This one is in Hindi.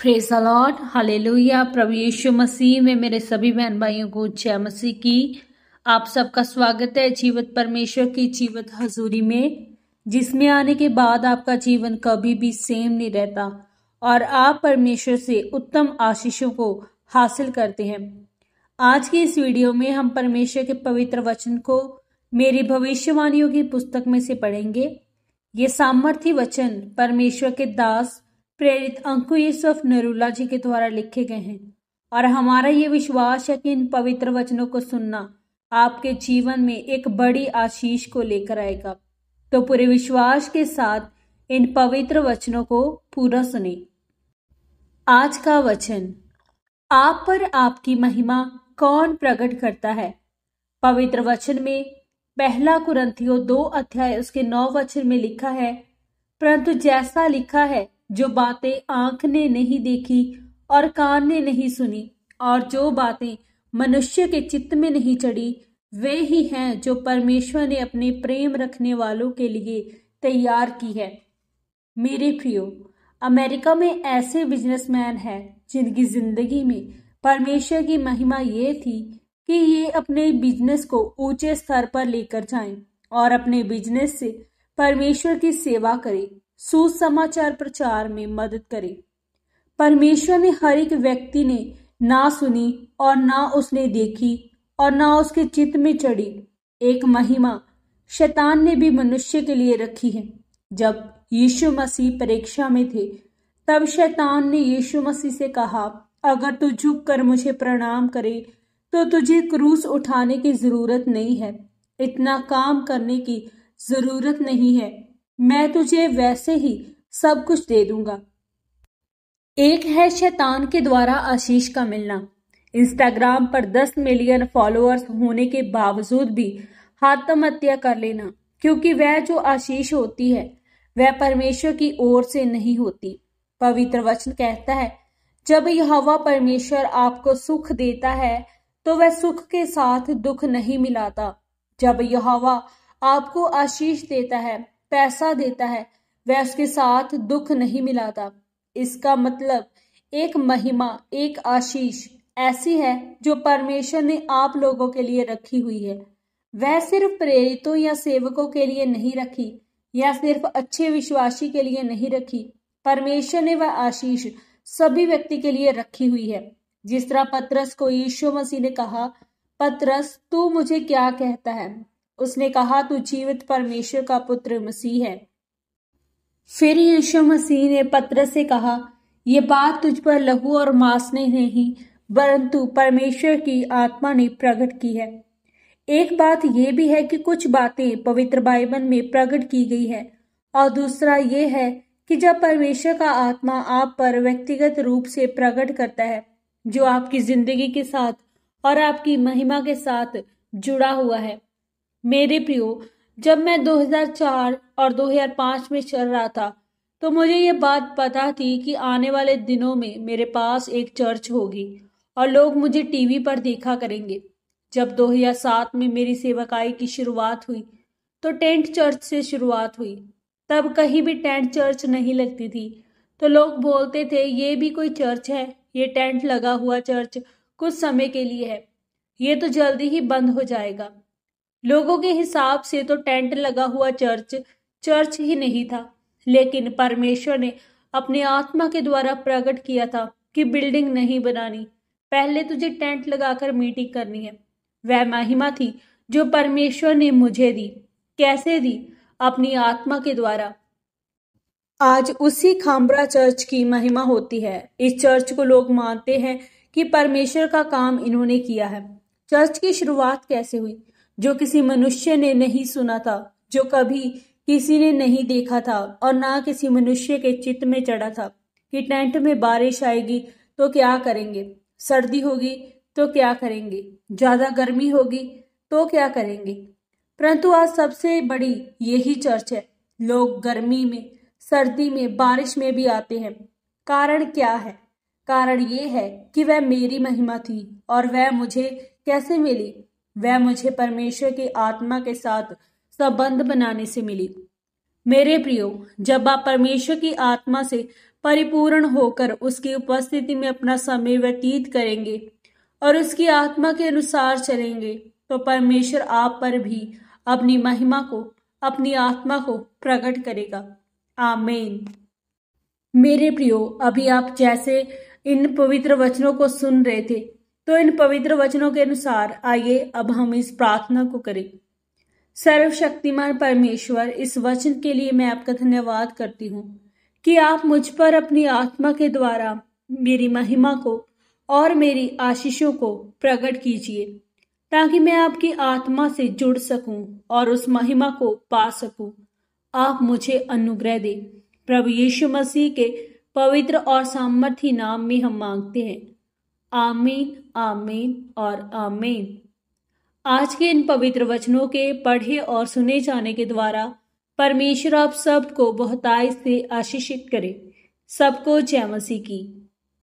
फ्रेस अलॉट हालेलुया प्रभु यीशु मसीह में मेरे सभी बहन भाइयों को जय मसीह की आप सबका स्वागत है जीवित परमेश्वर की जीवित हजूरी में जिसमें आने के बाद आपका जीवन कभी भी सेम नहीं रहता और आप परमेश्वर से उत्तम आशीषों को हासिल करते हैं आज की इस वीडियो में हम परमेश्वर के पवित्र वचन को मेरी भविष्यवाणियों की पुस्तक में से पढ़ेंगे ये सामर्थ्य वचन परमेश्वर के दास प्रेरित अंकु यूसुफ नरूला जी के द्वारा लिखे गए हैं और हमारा ये विश्वास है कि इन पवित्र वचनों को सुनना आपके जीवन में एक बड़ी आशीष को लेकर आएगा तो पूरे विश्वास के साथ इन पवित्र वचनों को पूरा सुने आज का वचन आप पर आपकी महिमा कौन प्रकट करता है पवित्र वचन में पहला कुरंथियो दो अध्याय उसके नौ वचन में लिखा है परंतु जैसा लिखा है जो बातें आंख ने नहीं देखी और कान ने नहीं सुनी और जो बातें मनुष्य के चित्त में नहीं चढ़ी वे ही हैं जो परमेश्वर ने अपने प्रेम रखने वालों के लिए तैयार की है मेरे प्रियो अमेरिका में ऐसे बिजनेसमैन हैं जिनकी जिंदगी में परमेश्वर की महिमा ये थी कि ये अपने बिजनेस को ऊंचे स्तर पर लेकर जाएं और अपने बिजनेस से परमेश्वर की सेवा करें सुसमाचार प्रचार में मदद करे परमेश्वर ने हर एक व्यक्ति ने ना सुनी और ना उसने देखी और ना उसके चित्त में चढ़ी एक महिमा शैतान ने भी मनुष्य के लिए रखी है जब यीशु मसीह परीक्षा में थे तब शैतान ने यीशु मसीह से कहा अगर तू झुक कर मुझे प्रणाम करे तो तुझे क्रूस उठाने की जरूरत नहीं है इतना काम करने की जरूरत नहीं है मैं तुझे वैसे ही सब कुछ दे दूंगा एक है शैतान के द्वारा आशीष का मिलना इंस्टाग्राम पर 10 मिलियन फॉलोअर्स होने के बावजूद भी आत्महत्या कर लेना क्योंकि वह जो आशीष होती है वह परमेश्वर की ओर से नहीं होती पवित्र वचन कहता है जब यहोवा परमेश्वर आपको सुख देता है तो वह सुख के साथ दुख नहीं मिलाता जब यहोवा आपको आशीष देता है पैसा देता है वह उसके साथ दुख नहीं मिलाता इसका मतलब एक महिमा एक आशीष ऐसी है जो परमेश्वर ने आप लोगों के लिए रखी हुई है वह सिर्फ प्रेरितों या सेवकों के लिए नहीं रखी या सिर्फ अच्छे विश्वासी के लिए नहीं रखी परमेश्वर ने वह आशीष सभी व्यक्ति के लिए रखी हुई है जिस तरह पत्रस को यीशु मसीह ने कहा पत्रस तू मुझे क्या कहता है उसने कहा तू जीवित परमेश्वर का पुत्र मसीह है फिर यीशु मसीह ने पत्र से कहा यह बात तुझ पर लहू और मांस ने नहीं परंतु परमेश्वर की आत्मा ने प्रकट की है एक बात यह भी है कि कुछ बातें पवित्र बाइबल में प्रकट की गई है और दूसरा ये है कि जब परमेश्वर का आत्मा आप पर व्यक्तिगत रूप से प्रकट करता है जो आपकी जिंदगी के साथ और आपकी महिमा के साथ जुड़ा हुआ है मेरे प्रियो जब मैं 2004 और 2005 में चल रहा था तो मुझे ये बात पता थी कि आने वाले दिनों में मेरे पास एक चर्च होगी और लोग मुझे टीवी पर देखा करेंगे जब 2007 में मेरी सेवकाई की शुरुआत हुई तो टेंट चर्च से शुरुआत हुई तब कहीं भी टेंट चर्च नहीं लगती थी तो लोग बोलते थे ये भी कोई चर्च है ये टेंट लगा हुआ चर्च कुछ समय के लिए है ये तो जल्दी ही बंद हो जाएगा लोगों के हिसाब से तो टेंट लगा हुआ चर्च चर्च ही नहीं था लेकिन परमेश्वर ने अपने आत्मा के द्वारा प्रकट किया था कि बिल्डिंग नहीं बनानी पहले तुझे टेंट लगाकर मीटिंग करनी है वह महिमा थी जो परमेश्वर ने मुझे दी कैसे दी अपनी आत्मा के द्वारा आज उसी खामरा चर्च की महिमा होती है इस चर्च को लोग मानते हैं कि परमेश्वर का काम इन्होंने किया है चर्च की शुरुआत कैसे हुई जो किसी मनुष्य ने नहीं सुना था जो कभी किसी ने नहीं देखा था और ना किसी मनुष्य के चित्त में चढ़ा था कि टेंट में बारिश आएगी तो क्या करेंगे सर्दी होगी तो क्या करेंगे ज्यादा गर्मी होगी तो क्या करेंगे परंतु आज सबसे बड़ी यही चर्च है लोग गर्मी में सर्दी में बारिश में भी आते हैं कारण क्या है कारण ये है कि वह मेरी महिमा थी और वह मुझे कैसे मिली वह मुझे परमेश्वर की आत्मा के साथ संबंध बनाने से मिली मेरे प्रियो जब आप परमेश्वर की आत्मा से परिपूर्ण होकर उसकी उपस्थिति में अपना समय व्यतीत करेंगे और उसकी आत्मा के अनुसार चलेंगे तो परमेश्वर आप पर भी अपनी महिमा को अपनी आत्मा को प्रकट करेगा आमेन मेरे प्रियो अभी आप जैसे इन पवित्र वचनों को सुन रहे थे तो इन पवित्र वचनों के अनुसार आइए अब हम इस प्रार्थना को करें सर्वशक्तिमान परमेश्वर इस वचन के लिए मैं आपका धन्यवाद करती हूँ कि आप मुझ पर अपनी आत्मा के द्वारा मेरी महिमा को और मेरी आशीषों को प्रकट कीजिए ताकि मैं आपकी आत्मा से जुड़ सकूं और उस महिमा को पा सकूं। आप मुझे अनुग्रह दे प्रभु यीशु मसीह के पवित्र और सामर्थ्य नाम में हम मांगते हैं आमीन आमीन और आमीन आज के इन पवित्र वचनों के पढ़े और सुने जाने के द्वारा परमेश्वर आप सबको बहुताई से आशीषित करे सबको जय मसीह की